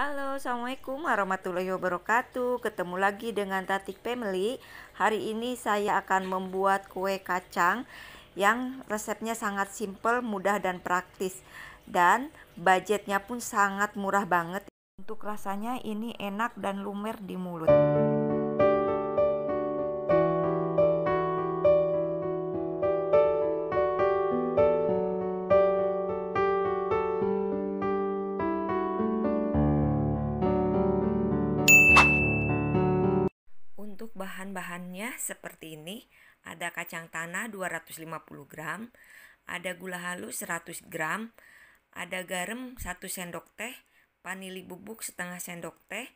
Halo, Assalamualaikum warahmatullahi wabarakatuh Ketemu lagi dengan Tatik Family Hari ini saya akan membuat kue kacang Yang resepnya sangat simpel, mudah dan praktis Dan budgetnya pun sangat murah banget Untuk rasanya ini enak dan lumer di mulut seperti ini. Ada kacang tanah 250 gram, ada gula halus 100 gram, ada garam 1 sendok teh, vanili bubuk setengah sendok teh,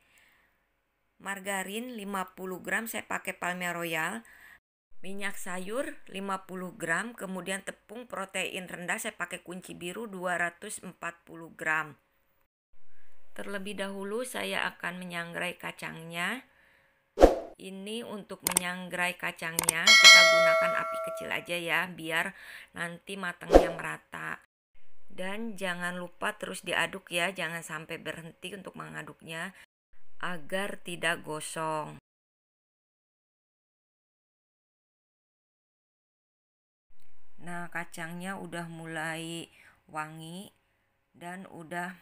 margarin 50 gram saya pakai palmia royal, minyak sayur 50 gram, kemudian tepung protein rendah saya pakai kunci biru 240 gram. Terlebih dahulu saya akan menyangrai kacangnya ini untuk menyangrai kacangnya kita gunakan api kecil aja ya biar nanti matangnya merata dan jangan lupa terus diaduk ya jangan sampai berhenti untuk mengaduknya agar tidak gosong nah kacangnya udah mulai wangi dan udah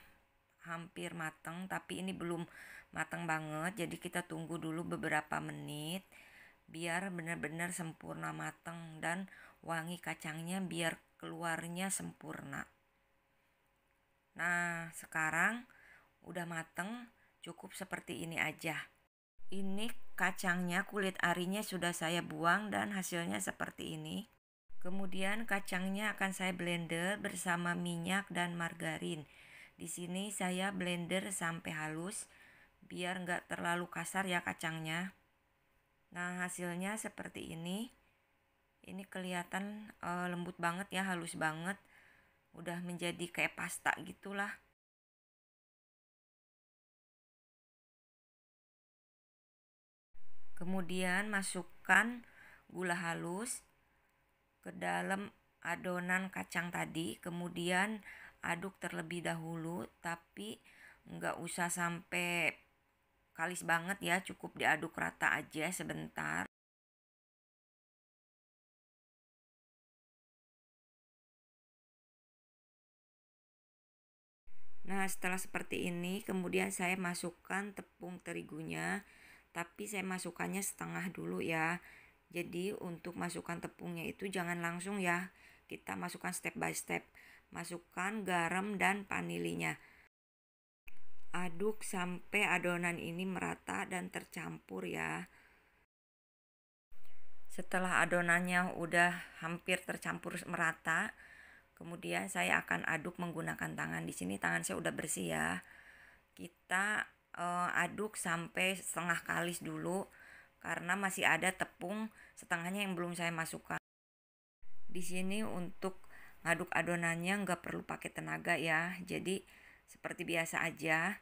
hampir mateng tapi ini belum mateng banget jadi kita tunggu dulu beberapa menit biar benar-benar sempurna mateng dan wangi kacangnya biar keluarnya sempurna nah sekarang udah mateng cukup seperti ini aja ini kacangnya kulit arinya sudah saya buang dan hasilnya seperti ini kemudian kacangnya akan saya blender bersama minyak dan margarin di sini saya blender sampai halus biar nggak terlalu kasar ya kacangnya. Nah hasilnya seperti ini. Ini kelihatan e, lembut banget ya, halus banget. Udah menjadi kayak pasta gitulah. Kemudian masukkan gula halus ke dalam adonan kacang tadi. Kemudian aduk terlebih dahulu tapi nggak usah sampai kalis banget ya cukup diaduk rata aja sebentar Nah setelah seperti ini kemudian saya masukkan tepung terigunya Tapi saya masukkannya setengah dulu ya Jadi untuk masukkan tepungnya itu jangan langsung ya Kita masukkan step by step Masukkan garam dan vanilinya. Aduk sampai adonan ini merata dan tercampur ya. Setelah adonannya udah hampir tercampur merata, kemudian saya akan aduk menggunakan tangan. Di sini tangan saya udah bersih ya. Kita uh, aduk sampai setengah kalis dulu karena masih ada tepung setengahnya yang belum saya masukkan. Di sini untuk ngaduk adonannya nggak perlu pakai tenaga ya jadi seperti biasa aja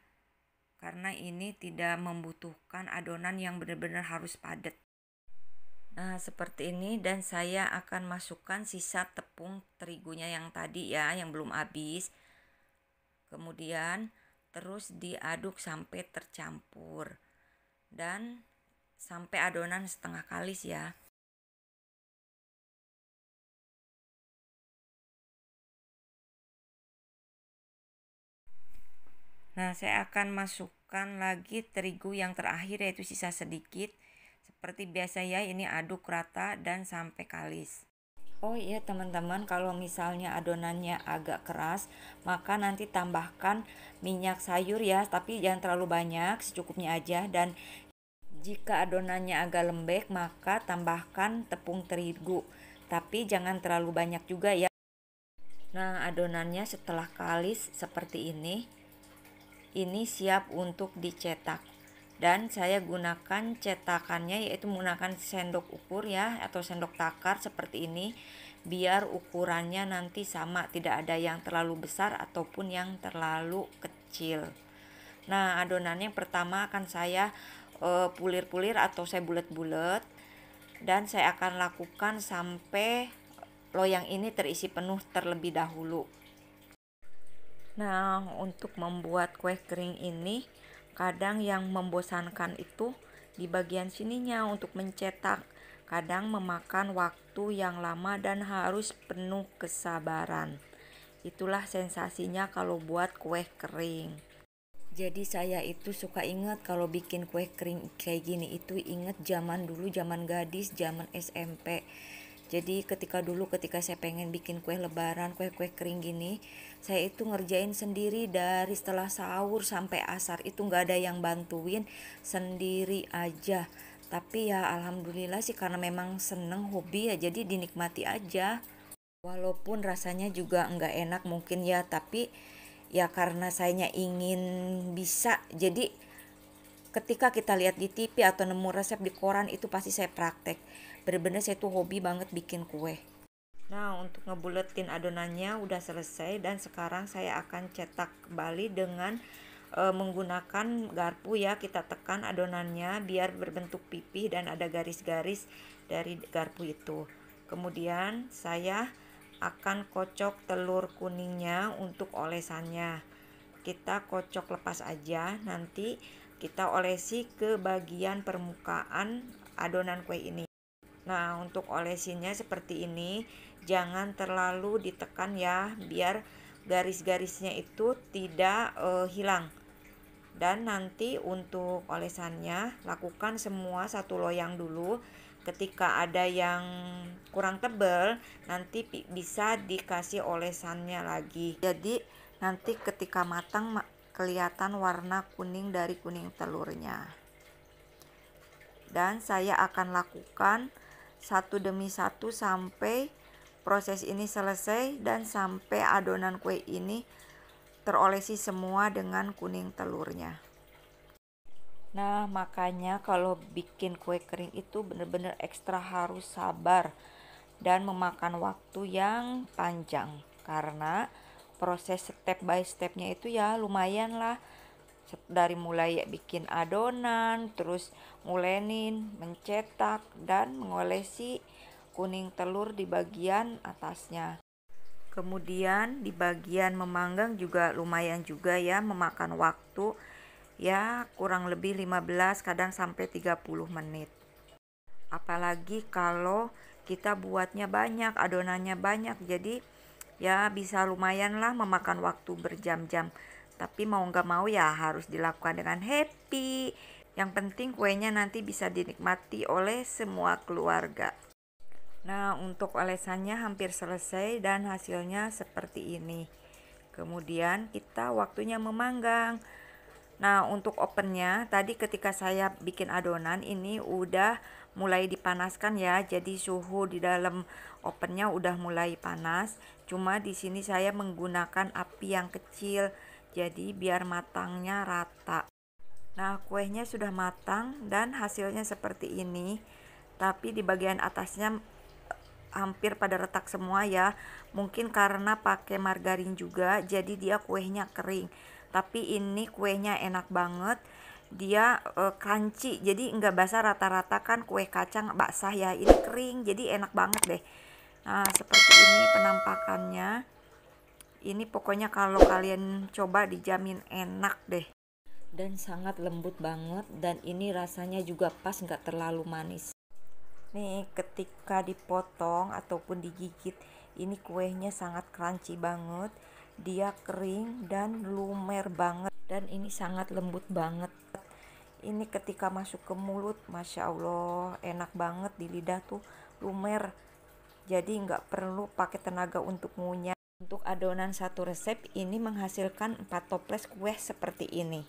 karena ini tidak membutuhkan adonan yang benar-benar harus padat Nah, seperti ini dan saya akan masukkan sisa tepung terigunya yang tadi ya, yang belum habis. Kemudian terus diaduk sampai tercampur. Dan sampai adonan setengah kalis ya. Nah, saya akan masukkan lagi terigu yang terakhir yaitu sisa sedikit. Seperti biasa ya, ini aduk rata dan sampai kalis. Oh iya teman-teman, kalau misalnya adonannya agak keras, maka nanti tambahkan minyak sayur ya, tapi jangan terlalu banyak, secukupnya aja dan jika adonannya agak lembek, maka tambahkan tepung terigu, tapi jangan terlalu banyak juga ya. Nah, adonannya setelah kalis seperti ini, ini siap untuk dicetak dan saya gunakan cetakannya yaitu menggunakan sendok ukur ya atau sendok takar seperti ini biar ukurannya nanti sama tidak ada yang terlalu besar ataupun yang terlalu kecil nah adonannya pertama akan saya eh, pulir-pulir uh, atau saya bulat-bulat dan saya akan lakukan sampai loyang ini terisi penuh terlebih dahulu Nah, untuk membuat kue kering ini, kadang yang membosankan itu di bagian sininya untuk mencetak. Kadang memakan waktu yang lama dan harus penuh kesabaran. Itulah sensasinya kalau buat kue kering. Jadi saya itu suka ingat kalau bikin kue kering kayak gini itu ingat zaman dulu zaman gadis, zaman SMP. Jadi ketika dulu ketika saya pengen bikin kue lebaran, kue-kue kering gini, saya itu ngerjain sendiri dari setelah sahur sampai asar itu nggak ada yang bantuin, sendiri aja. Tapi ya alhamdulillah sih karena memang seneng hobi ya jadi dinikmati aja. Walaupun rasanya juga nggak enak mungkin ya, tapi ya karena saya ingin bisa jadi ketika kita lihat di TV atau nemu resep di koran itu pasti saya praktek bener-bener saya tuh hobi banget bikin kue Nah untuk ngebuletin adonannya udah selesai dan sekarang saya akan cetak kembali dengan e, menggunakan garpu ya kita tekan adonannya biar berbentuk pipih dan ada garis-garis dari garpu itu kemudian saya akan kocok telur kuningnya untuk olesannya kita kocok lepas aja nanti kita olesi ke bagian permukaan adonan kue ini Nah, untuk olesinnya seperti ini, jangan terlalu ditekan ya, biar garis-garisnya itu tidak e, hilang. Dan nanti untuk olesannya, lakukan semua satu loyang dulu. Ketika ada yang kurang tebal, nanti bisa dikasih olesannya lagi. Jadi, nanti ketika matang kelihatan warna kuning dari kuning telurnya. Dan saya akan lakukan satu demi satu sampai proses ini selesai dan sampai adonan kue ini terolesi semua dengan kuning telurnya. Nah, makanya kalau bikin kue kering itu benar-benar ekstra harus sabar dan memakan waktu yang panjang karena proses step by stepnya itu ya lumayan lah dari mulai bikin adonan, terus ngulenin, mencetak, dan mengolesi kuning telur di bagian atasnya. Kemudian di bagian memanggang juga lumayan juga ya memakan waktu ya kurang lebih 15 kadang sampai 30 menit. Apalagi kalau kita buatnya banyak, adonannya banyak jadi ya bisa lumayanlah memakan waktu berjam-jam. Tapi mau nggak mau ya harus dilakukan dengan happy. Yang penting kuenya nanti bisa dinikmati oleh semua keluarga. Nah, untuk olesannya hampir selesai dan hasilnya seperti ini. Kemudian kita waktunya memanggang. Nah, untuk ovennya tadi ketika saya bikin adonan ini udah mulai dipanaskan ya. Jadi suhu di dalam ovennya udah mulai panas. Cuma di sini saya menggunakan api yang kecil jadi biar matangnya rata. Nah, kuenya sudah matang dan hasilnya seperti ini. Tapi di bagian atasnya eh, hampir pada retak semua ya. Mungkin karena pakai margarin juga jadi dia kuenya kering. Tapi ini kuenya enak banget. Dia e, crunchy. Jadi nggak basah rata-rata kan kue kacang basah ya. Ini kering jadi enak banget deh. Nah, seperti ini penampakannya ini pokoknya kalau kalian coba dijamin enak deh dan sangat lembut banget dan ini rasanya juga pas nggak terlalu manis nih ketika dipotong ataupun digigit ini kuenya sangat crunchy banget dia kering dan lumer banget dan ini sangat lembut banget ini ketika masuk ke mulut Masya Allah enak banget di lidah tuh lumer jadi nggak perlu pakai tenaga untuk ngunyah untuk adonan satu resep ini menghasilkan 4 toples kue seperti ini.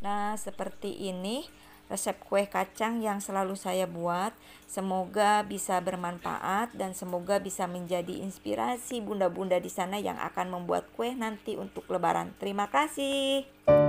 Nah, seperti ini resep kue kacang yang selalu saya buat. Semoga bisa bermanfaat dan semoga bisa menjadi inspirasi bunda-bunda di sana yang akan membuat kue nanti untuk lebaran. Terima kasih.